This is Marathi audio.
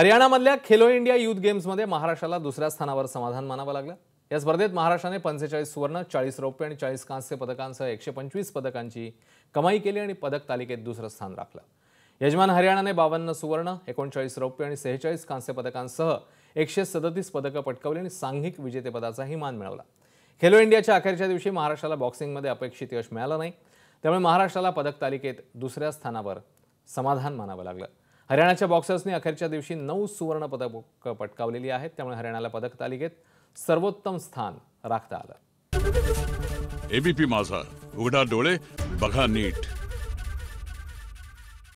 हरियाणामधल्या खेलो इंडिया युथ गेम्समध्ये महाराष्ट्राला दुसऱ्या स्थानावर समाधान मानावं लागलं या स्पर्धेत महाराष्ट्राने पंचेचाळीस सुवर्ण चाळीस रौप्य आणि चाळीस कांस्य पदकांसह एकशे पंचवीस पदकांची कमाई केली आणि पदक तालिकेत दुसरं स्थान राखलं यजमान हरियाणाने बावन्न सुवर्ण एकोणचाळीस रौप्य आणि सेहेचाळीस कांस्य पदकांसह एकशे सदतीस पदकं पटकावली आणि सांघिक विजेतेपदाचाही मान मिळवला खेलो इंडियाच्या अखेरच्या दिवशी महाराष्ट्राला बॉक्सिंगमध्ये अपेक्षित यश मिळालं नाही त्यामुळे महाराष्ट्राला पदक तालिकेत दुसऱ्या स्थानावर समाधान मानावं लागलं हरियाणाच्या बॉक्सर्सनी अखेरच्या दिवशी नऊ सुवर्ण पदक पटकावलेली आहेत त्यामुळे हरियाणाला पदक तालिकेत सर्वोत्तम स्थान राखता आलं एबीपी माझा उघडा डोळे बघा नीट